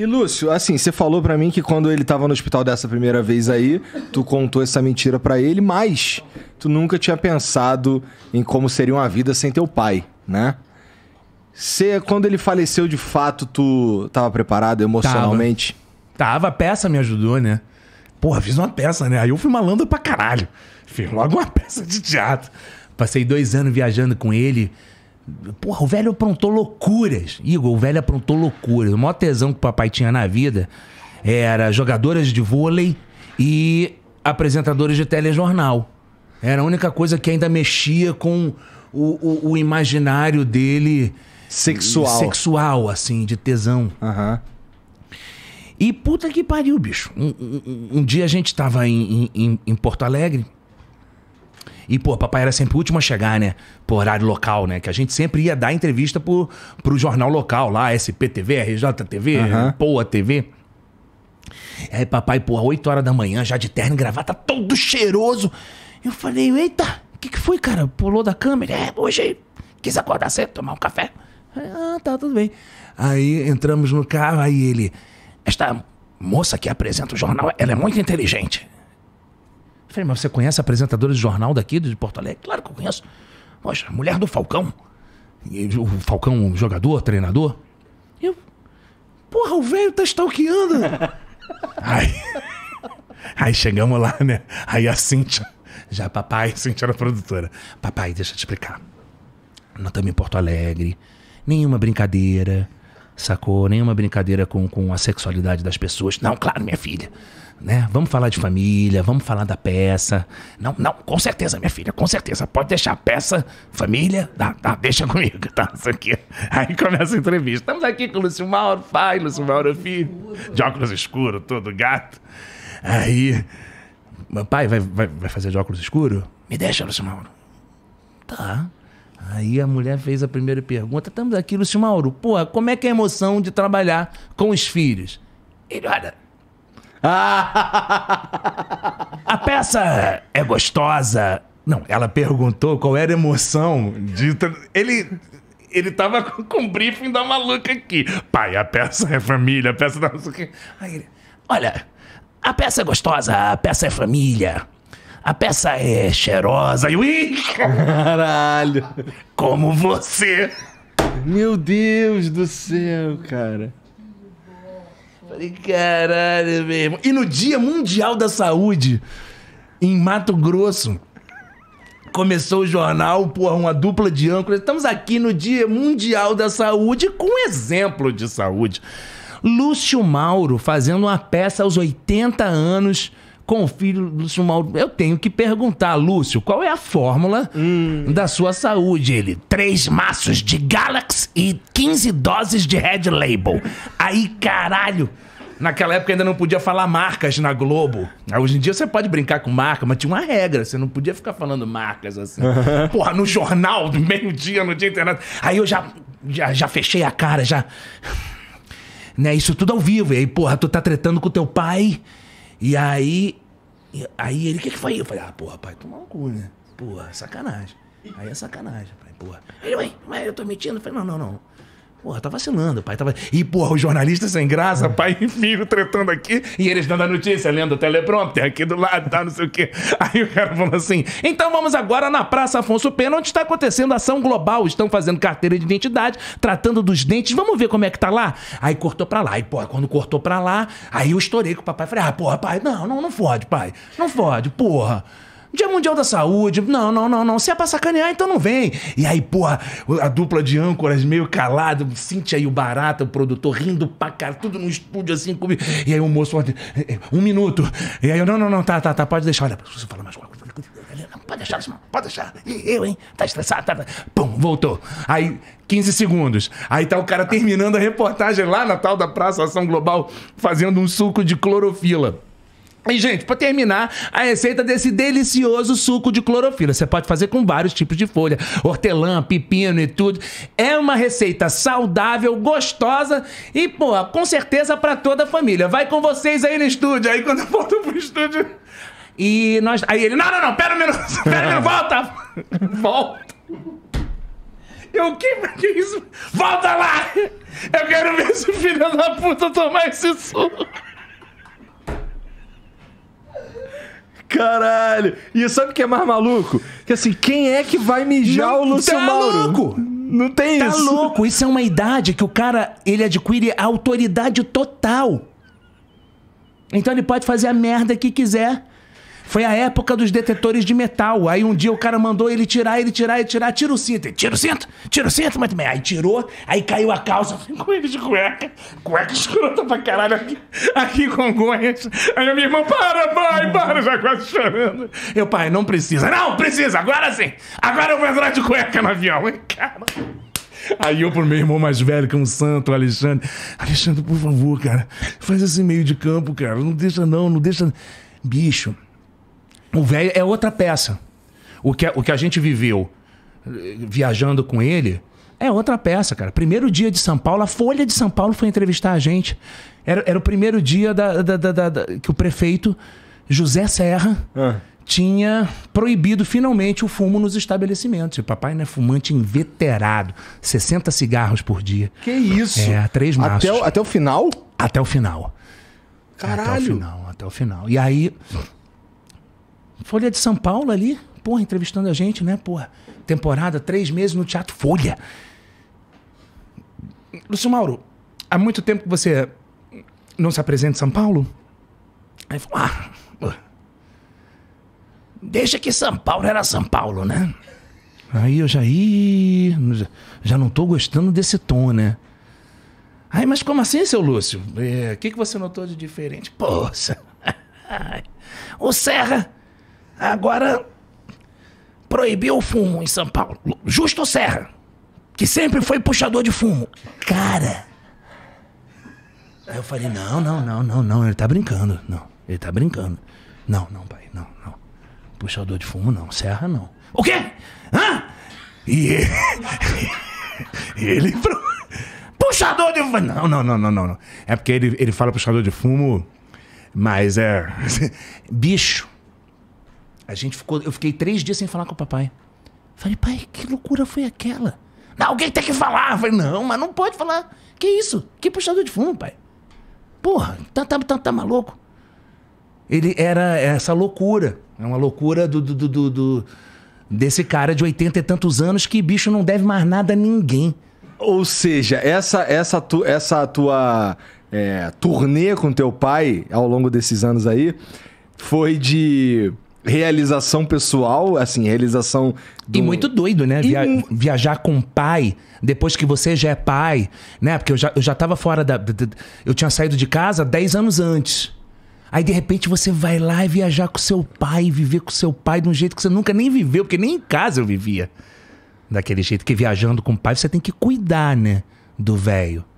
E Lúcio, assim, você falou para mim que quando ele tava no hospital dessa primeira vez aí, tu contou essa mentira para ele, mas tu nunca tinha pensado em como seria uma vida sem teu pai, né? Você, quando ele faleceu de fato, tu tava preparado emocionalmente? Tava. tava, a peça me ajudou, né? Porra, fiz uma peça, né? Aí eu fui malandro pra caralho. Fiz logo uma peça de teatro. Passei dois anos viajando com ele Porra, o velho aprontou loucuras. Igor, o velho aprontou loucuras. O maior tesão que o papai tinha na vida era jogadoras de vôlei e apresentadoras de telejornal. Era a única coisa que ainda mexia com o, o, o imaginário dele. Sexual. Sexual, assim, de tesão. Aham. Uhum. E puta que pariu, bicho. Um, um, um, dia a gente tava em, em, em Porto Alegre e, pô, papai era sempre o último a chegar, né? Por horário local, né? Que a gente sempre ia dar entrevista pro, pro jornal local lá, SPTV, RJTV, uhum. Poa TV. Aí papai, pô, 8 horas da manhã, já de terno e gravata, todo cheiroso. Eu falei, eita, o que, que foi, cara? Pulou da câmera? É, hoje quis acordar cedo, tomar um café. É, ah, tá, tudo bem. Aí entramos no carro, aí ele. Esta moça que apresenta o jornal, ela é muito inteligente. Eu falei, mas você conhece a apresentadora de jornal daqui, de Porto Alegre? Claro que eu conheço. Poxa, mulher do Falcão. O Falcão, jogador, treinador. Eu, porra, o velho tá stalkeando. aí, aí chegamos lá, né? Aí a Cintia, já papai, Cintia era produtora. Papai, deixa eu te explicar. Nós estamos em Porto Alegre, nenhuma brincadeira sacou? Nenhuma brincadeira com, com a sexualidade das pessoas. Não, claro, minha filha. Né? Vamos falar de família, vamos falar da peça. Não, não, com certeza, minha filha, com certeza. Pode deixar a peça, família, dá dá deixa comigo, tá? Isso aqui. Aí começa a entrevista. Estamos aqui com o Lúcio Mauro, pai, Lúcio Mauro, é filho, de óculos escuros, todo gato. Aí, pai, vai, vai, vai fazer de óculos escuro? Me deixa, Lúcio Mauro. Tá. Aí a mulher fez a primeira pergunta. Estamos aqui, Lúcio Mauro. Porra, como é que é a emoção de trabalhar com os filhos? Ele, olha. a peça é gostosa. Não, ela perguntou qual era a emoção de. Ele. Ele tava com o briefing da maluca aqui. Pai, a peça é família, a peça da. Aí ele, olha, a peça é gostosa, a peça é família. A peça é cheirosa e ui! Caralho! Como você! Meu Deus do céu, cara! Falei, caralho mesmo. E no Dia Mundial da Saúde, em Mato Grosso, começou o jornal, porra, uma dupla de âncoras. Estamos aqui no Dia Mundial da Saúde com um exemplo de saúde. Lúcio Mauro fazendo uma peça aos 80 anos com o filho Lúcio Mauro. Eu tenho que perguntar, Lúcio, qual é a fórmula hum. da sua saúde? Ele, três maços de Galaxy e 15 doses de Red Label. Aí, caralho. Naquela época ainda não podia falar marcas na Globo. Hoje em dia você pode brincar com marca, mas tinha uma regra, você não podia ficar falando marcas assim. Uhum. Porra, no jornal, meio-dia, no dia internet. Aí eu já, já, já fechei a cara, já. Né, isso tudo ao vivo. E aí, porra, tu tá tretando com teu pai. E aí e aí ele, o que que foi? Eu falei, ah, porra, pai, toma um cu, né? Porra, sacanagem. Aí é sacanagem, pai, porra. Ele, mãe, mas eu tô mentindo? Eu falei, não, não, não. Porra, tá vacinando, pai. Tava... Tá e, porra, os jornalistas sem graça, hum. pai e filho tretando aqui, e eles dando a notícia, lendo o teleprompter aqui do lado, tá, não sei o quê. Aí o cara falou assim: então vamos agora na Praça Afonso Pena, onde está acontecendo ação global. Estão fazendo carteira de identidade, tratando dos dentes, vamos ver como é que tá lá? Aí cortou pra lá. E, porra, quando cortou pra lá, aí eu estourei com o papai. Falei, ah, porra, pai, não, não, não fode, pai. Não fode, porra. Dia Mundial da Saúde. Não, não, não, não. Se é pra sacanear, então não vem. E aí, porra, a dupla de âncoras meio calado, Cintia e o Barata, o produtor, rindo pra cara, tudo no estúdio assim comigo. E aí o moço, é, é, um minuto. E aí eu, não, não, não, tá, tá, tá, pode deixar. Olha, você fala mais coisa. Pode deixar, pode deixar. E eu, hein? Tá estressado, tá. tá. Pum, voltou. Aí, 15 segundos. Aí tá o cara terminando a reportagem lá na tal da Praça Ação Global, fazendo um suco de clorofila. E, gente, para terminar, a receita desse delicioso suco de clorofila. Você pode fazer com vários tipos de folha, hortelã, pepino e tudo. É uma receita saudável, gostosa e, pô, com certeza para toda a família. Vai com vocês aí no estúdio. Aí quando eu volto pro estúdio. E nós. Aí ele, não, não, não, pera um minuto, pera um minuto, volta! volta! Eu, que, que é isso? Volta lá! Eu quero ver esse filho da puta tomar esse suco! Caralho! E sabe o que é mais maluco? Que assim, quem é que vai mijar não, o Lúcio tá Mauro? Louco. Não tem tá isso. Tá louco, isso é uma idade que o cara, ele adquire autoridade total. Então ele pode fazer a merda que quiser. Foi a época dos detetores de metal. Aí um dia o cara mandou ele tirar, ele tirar, ele tirar, tira o cinto. Ele, tira o cinto, tira o cinto, mas também. Aí tirou, aí caiu a calça, assim, com ele de cueca. Cueca escrota pra caralho aqui, aqui com Congonhas. Aí a minha irmã, para, pai, para, já quase chorando. Eu, pai, não precisa. Não, precisa, agora sim. Agora eu vou entrar de cueca no avião, hein, cara. Aí eu pro meu irmão mais velho, que é um santo, Alexandre. Alexandre, por favor, cara, faz esse meio de campo, cara. Não deixa não, não deixa... Bicho... O velho é outra peça. O que, o que a gente viveu eh, viajando com ele é outra peça, cara. Primeiro dia de São Paulo, a Folha de São Paulo foi entrevistar a gente. Era, era o primeiro dia da, da, da, da que o prefeito José Serra ah. tinha proibido finalmente o fumo nos estabelecimentos. E o papai é fumante inveterado, 60 cigarros por dia. Que isso? É, três maços. Até o, até o final? Até o final. Caralho. É, até o final, até o final. E aí Folha de São Paulo ali, porra, entrevistando a gente, né? Porra, temporada, três meses no Teatro Folha. Lúcio Mauro, há muito tempo que você não se apresenta em São Paulo? Aí falou, ah, deixa que São Paulo era São Paulo, né? Aí eu já, ia, já não tô gostando desse tom, né? Aí, mas como assim, seu Lúcio? É, o é, que, que você notou de diferente? Poxa, o Serra Agora, proibiu o fumo em São Paulo. Justo Serra, que sempre foi puxador de fumo. Cara. Aí eu falei: não, não, não, não, não, ele tá brincando. Não, ele tá brincando. Não, não, pai, não, não. Puxador de fumo não, Serra não. O quê? Hã? E ele. ele puxador de fumo. Não, não, não, não, não. É porque ele, ele fala puxador de fumo, mas é. Bicho. A gente ficou. Eu fiquei três dias sem falar com o papai. Falei, pai, que loucura foi aquela? Não, alguém tem que falar. Falei, não, mas não pode falar. Que isso? Que puxador de fumo, pai? Porra, tá, tá, tá, tá maluco. Ele era essa loucura. É uma loucura do, do, do, do, desse cara de 80 e tantos anos que bicho não deve mais nada a ninguém. Ou seja, essa, essa, tu, essa tua é, turnê com teu pai ao longo desses anos aí foi de realização pessoal, assim, realização. Do... E muito doido, né? Via... E... Viajar com pai, depois que você já é pai, né? Porque eu já, eu já tava fora da. Eu tinha saído de casa 10 anos antes. Aí de repente você vai lá e viajar com seu pai, viver com seu pai de um jeito que você nunca nem viveu, porque nem em casa eu vivia. Daquele jeito que viajando com o pai você tem que cuidar, né? Do velho.